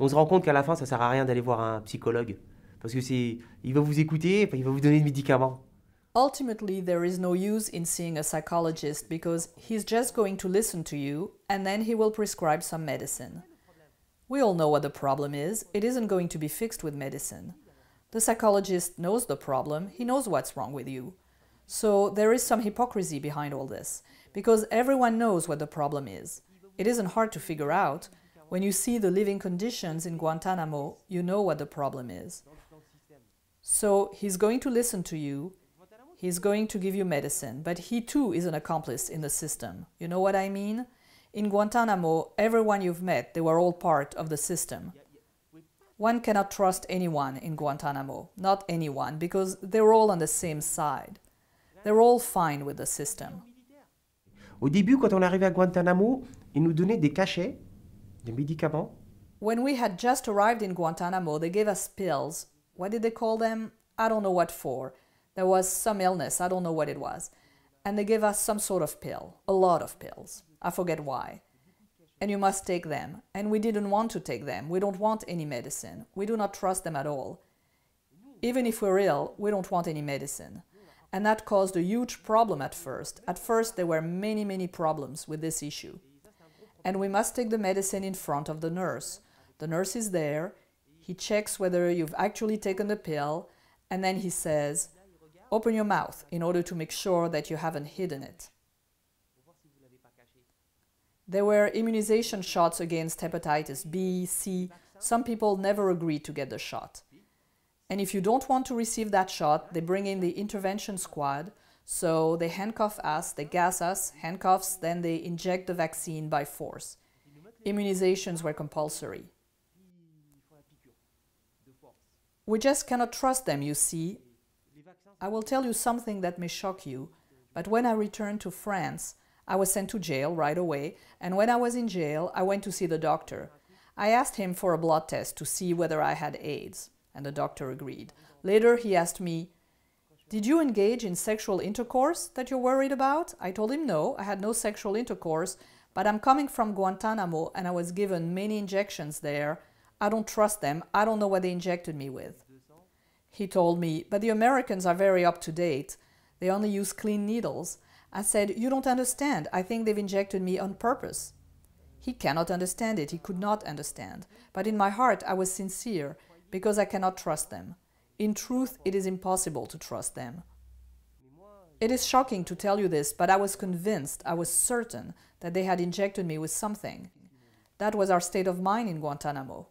on se rend compte qu'à la fin, ça sert à rien d'aller voir un psychologue. Parce que c'est, il va vous écouter, il va vous donner des médicaments. Ultimately, there is no use in seeing a psychologist because he's just going to listen to you and then he will prescribe some medicine. We all know what the problem is. It isn't going to be fixed with medicine. The psychologist knows the problem, he knows what's wrong with you. So there is some hypocrisy behind all this, because everyone knows what the problem is. It isn't hard to figure out, when you see the living conditions in Guantanamo, you know what the problem is. So he's going to listen to you, he's going to give you medicine, but he too is an accomplice in the system. You know what I mean? In Guantanamo, everyone you've met, they were all part of the system. One cannot trust anyone in Guantanamo, not anyone, because they're all on the same side. They're all fine with the system. Au début, quand on arrivait à Guantanamo, ils nous donnaient des cachets Des médicaments? When we had just arrived in Guantanamo, they gave us pills. What did they call them? I don't know what for. There was some illness, I don't know what it was. And they gave us some sort of pill, a lot of pills. I forget why. And you must take them. And we didn't want to take them. We don't want any medicine. We do not trust them at all. Even if we're ill, we don't want any medicine. And that caused a huge problem at first. At first, there were many, many problems with this issue and we must take the medicine in front of the nurse. The nurse is there, he checks whether you've actually taken the pill, and then he says, Open your mouth in order to make sure that you haven't hidden it. There were immunization shots against hepatitis B, C. Some people never agreed to get the shot. And if you don't want to receive that shot, they bring in the intervention squad so they handcuff us, they gas us, handcuffs, then they inject the vaccine by force. Immunizations were compulsory. We just cannot trust them, you see. I will tell you something that may shock you, but when I returned to France, I was sent to jail right away, and when I was in jail, I went to see the doctor. I asked him for a blood test to see whether I had AIDS, and the doctor agreed. Later, he asked me, did you engage in sexual intercourse that you're worried about? I told him no, I had no sexual intercourse, but I'm coming from Guantanamo and I was given many injections there. I don't trust them. I don't know what they injected me with. He told me, but the Americans are very up to date. They only use clean needles. I said, You don't understand. I think they've injected me on purpose. He cannot understand it. He could not understand. But in my heart, I was sincere because I cannot trust them. In truth, it is impossible to trust them. It is shocking to tell you this, but I was convinced, I was certain, that they had injected me with something. That was our state of mind in Guantanamo.